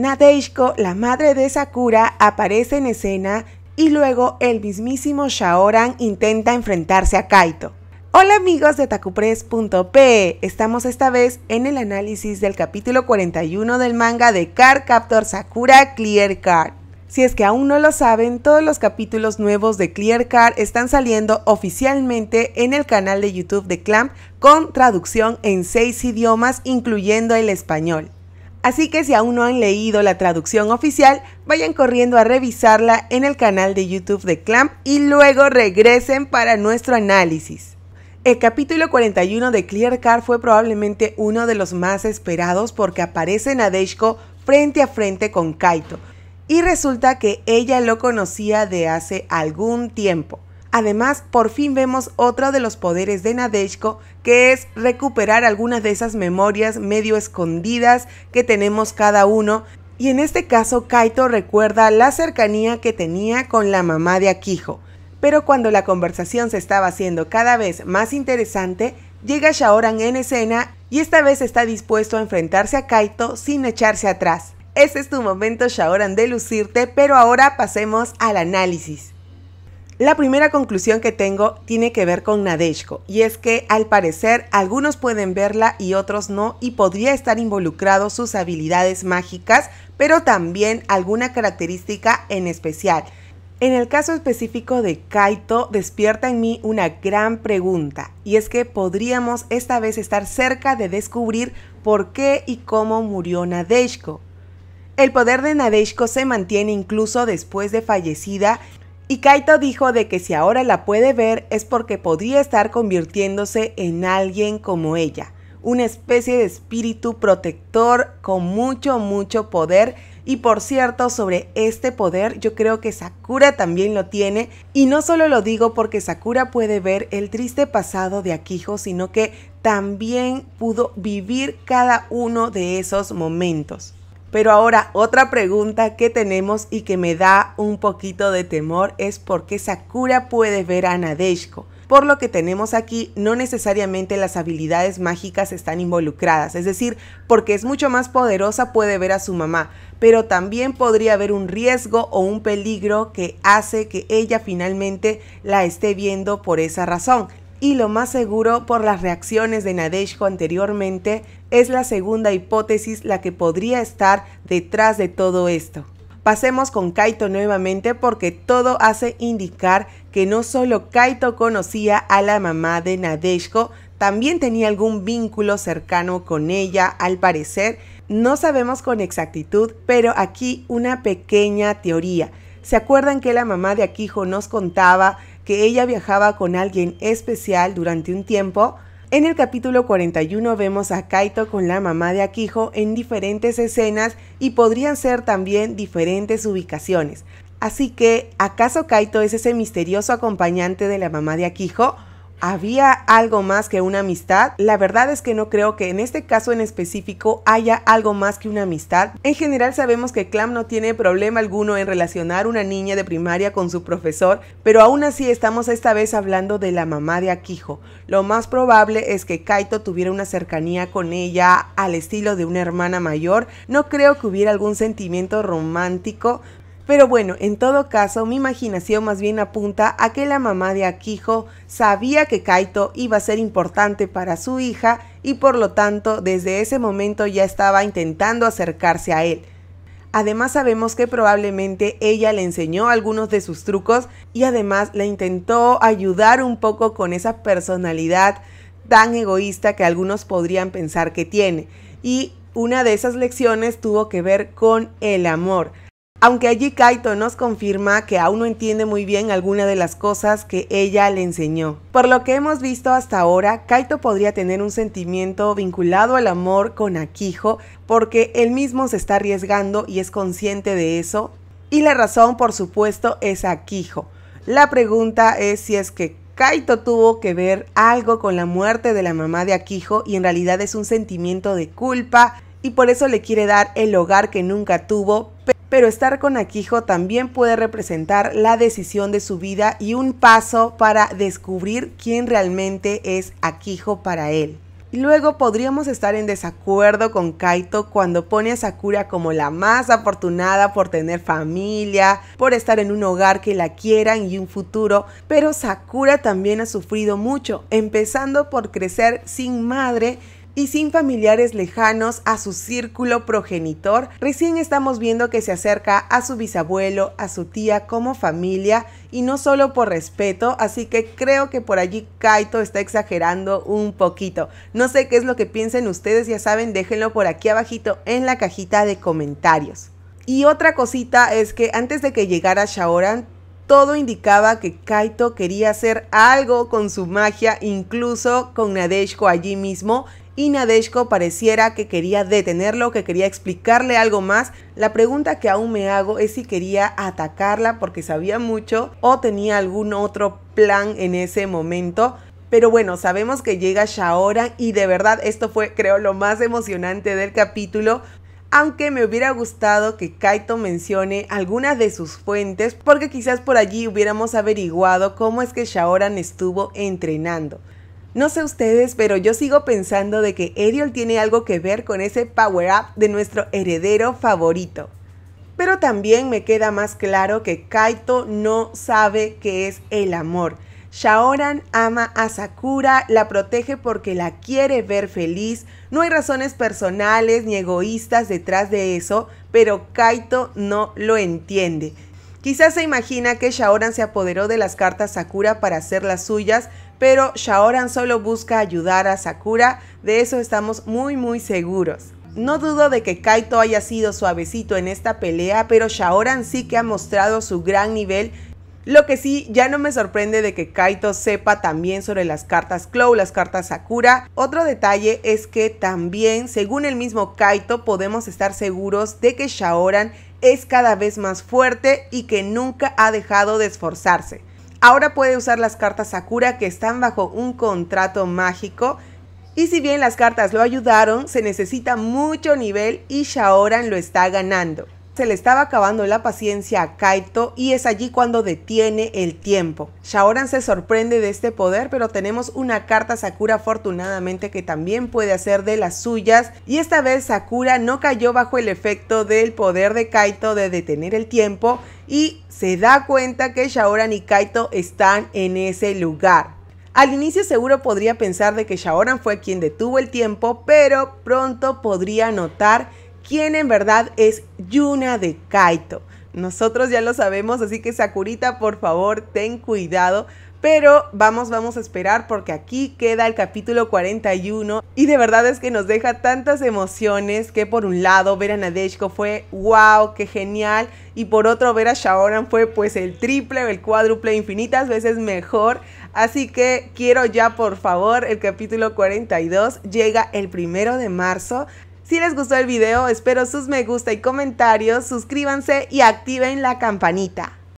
Nadeshiko, la madre de Sakura, aparece en escena y luego el mismísimo Shaoran intenta enfrentarse a Kaito. Hola amigos de Takupress.pe estamos esta vez en el análisis del capítulo 41 del manga de Car Captor Sakura Clear Card. Si es que aún no lo saben, todos los capítulos nuevos de Clear Card están saliendo oficialmente en el canal de YouTube de Clamp con traducción en 6 idiomas incluyendo el español. Así que si aún no han leído la traducción oficial, vayan corriendo a revisarla en el canal de YouTube de Clamp y luego regresen para nuestro análisis. El capítulo 41 de Clear Car fue probablemente uno de los más esperados porque aparece Nadeshko frente a frente con Kaito y resulta que ella lo conocía de hace algún tiempo. Además, por fin vemos otro de los poderes de Nadeshko, que es recuperar algunas de esas memorias medio escondidas que tenemos cada uno. Y en este caso, Kaito recuerda la cercanía que tenía con la mamá de Akijo. Pero cuando la conversación se estaba haciendo cada vez más interesante, llega Shaoran en escena y esta vez está dispuesto a enfrentarse a Kaito sin echarse atrás. Ese es tu momento, Shaoran, de lucirte, pero ahora pasemos al análisis. La primera conclusión que tengo tiene que ver con Nadeshko y es que al parecer algunos pueden verla y otros no y podría estar involucrado sus habilidades mágicas, pero también alguna característica en especial. En el caso específico de Kaito, despierta en mí una gran pregunta, y es que podríamos esta vez estar cerca de descubrir por qué y cómo murió Nadeshko. El poder de Nadeshko se mantiene incluso después de fallecida y Kaito dijo de que si ahora la puede ver es porque podría estar convirtiéndose en alguien como ella, una especie de espíritu protector con mucho, mucho poder. Y por cierto, sobre este poder yo creo que Sakura también lo tiene. Y no solo lo digo porque Sakura puede ver el triste pasado de Akijo, sino que también pudo vivir cada uno de esos momentos. Pero ahora otra pregunta que tenemos y que me da un poquito de temor es por qué Sakura puede ver a Nadeshiko. Por lo que tenemos aquí, no necesariamente las habilidades mágicas están involucradas, es decir, porque es mucho más poderosa puede ver a su mamá, pero también podría haber un riesgo o un peligro que hace que ella finalmente la esté viendo por esa razón y lo más seguro por las reacciones de Nadeshko anteriormente, es la segunda hipótesis la que podría estar detrás de todo esto. Pasemos con Kaito nuevamente porque todo hace indicar que no solo Kaito conocía a la mamá de Nadeshko, también tenía algún vínculo cercano con ella, al parecer. No sabemos con exactitud, pero aquí una pequeña teoría. ¿Se acuerdan que la mamá de Akijo nos contaba que ella viajaba con alguien especial durante un tiempo, en el capítulo 41 vemos a Kaito con la mamá de Akiho en diferentes escenas y podrían ser también diferentes ubicaciones. Así que, ¿acaso Kaito es ese misterioso acompañante de la mamá de Akiho? ¿Había algo más que una amistad? La verdad es que no creo que en este caso en específico haya algo más que una amistad. En general sabemos que Clam no tiene problema alguno en relacionar una niña de primaria con su profesor, pero aún así estamos esta vez hablando de la mamá de Akijo. Lo más probable es que Kaito tuviera una cercanía con ella al estilo de una hermana mayor. No creo que hubiera algún sentimiento romántico, pero bueno, en todo caso, mi imaginación más bien apunta a que la mamá de Akijo sabía que Kaito iba a ser importante para su hija y por lo tanto desde ese momento ya estaba intentando acercarse a él. Además sabemos que probablemente ella le enseñó algunos de sus trucos y además le intentó ayudar un poco con esa personalidad tan egoísta que algunos podrían pensar que tiene. Y una de esas lecciones tuvo que ver con el amor. Aunque allí Kaito nos confirma que aún no entiende muy bien alguna de las cosas que ella le enseñó. Por lo que hemos visto hasta ahora, Kaito podría tener un sentimiento vinculado al amor con Akiho porque él mismo se está arriesgando y es consciente de eso. Y la razón, por supuesto, es Akiho. La pregunta es si es que Kaito tuvo que ver algo con la muerte de la mamá de Akiho y en realidad es un sentimiento de culpa y por eso le quiere dar el hogar que nunca tuvo, pero estar con Akijo también puede representar la decisión de su vida y un paso para descubrir quién realmente es Akijo para él. Y Luego podríamos estar en desacuerdo con Kaito cuando pone a Sakura como la más afortunada por tener familia, por estar en un hogar que la quieran y un futuro, pero Sakura también ha sufrido mucho, empezando por crecer sin madre y sin familiares lejanos a su círculo progenitor, recién estamos viendo que se acerca a su bisabuelo, a su tía como familia y no solo por respeto, así que creo que por allí Kaito está exagerando un poquito. No sé qué es lo que piensen ustedes, ya saben, déjenlo por aquí abajito en la cajita de comentarios. Y otra cosita es que antes de que llegara Shaoran, todo indicaba que Kaito quería hacer algo con su magia, incluso con Nadeshko allí mismo, y Nadeshko pareciera que quería detenerlo, que quería explicarle algo más. La pregunta que aún me hago es si quería atacarla porque sabía mucho o tenía algún otro plan en ese momento. Pero bueno, sabemos que llega Shaoran y de verdad esto fue creo lo más emocionante del capítulo. Aunque me hubiera gustado que Kaito mencione algunas de sus fuentes porque quizás por allí hubiéramos averiguado cómo es que Shaoran estuvo entrenando. No sé ustedes, pero yo sigo pensando de que Eriol tiene algo que ver con ese power up de nuestro heredero favorito. Pero también me queda más claro que Kaito no sabe qué es el amor. Shaoran ama a Sakura, la protege porque la quiere ver feliz, no hay razones personales ni egoístas detrás de eso, pero Kaito no lo entiende. Quizás se imagina que Shaoran se apoderó de las cartas Sakura para hacer las suyas, pero Shaoran solo busca ayudar a Sakura, de eso estamos muy muy seguros. No dudo de que Kaito haya sido suavecito en esta pelea, pero Shaoran sí que ha mostrado su gran nivel lo que sí, ya no me sorprende de que Kaito sepa también sobre las cartas Clow, las cartas Sakura. Otro detalle es que también, según el mismo Kaito, podemos estar seguros de que Shaoran es cada vez más fuerte y que nunca ha dejado de esforzarse. Ahora puede usar las cartas Sakura que están bajo un contrato mágico. Y si bien las cartas lo ayudaron, se necesita mucho nivel y Shaoran lo está ganando. Se le estaba acabando la paciencia a Kaito y es allí cuando detiene el tiempo. Shaoran se sorprende de este poder, pero tenemos una carta Sakura afortunadamente que también puede hacer de las suyas y esta vez Sakura no cayó bajo el efecto del poder de Kaito de detener el tiempo y se da cuenta que Shaoran y Kaito están en ese lugar. Al inicio seguro podría pensar de que Shaoran fue quien detuvo el tiempo, pero pronto podría notar quién en verdad es Yuna de Kaito. Nosotros ya lo sabemos, así que Sakurita, por favor, ten cuidado. Pero vamos, vamos a esperar porque aquí queda el capítulo 41 y de verdad es que nos deja tantas emociones que por un lado ver a Nadeshko fue wow, qué genial y por otro ver a Shaoran fue pues el triple o el cuádruple infinitas veces mejor. Así que quiero ya por favor el capítulo 42, llega el primero de marzo, si les gustó el video, espero sus me gusta y comentarios, suscríbanse y activen la campanita.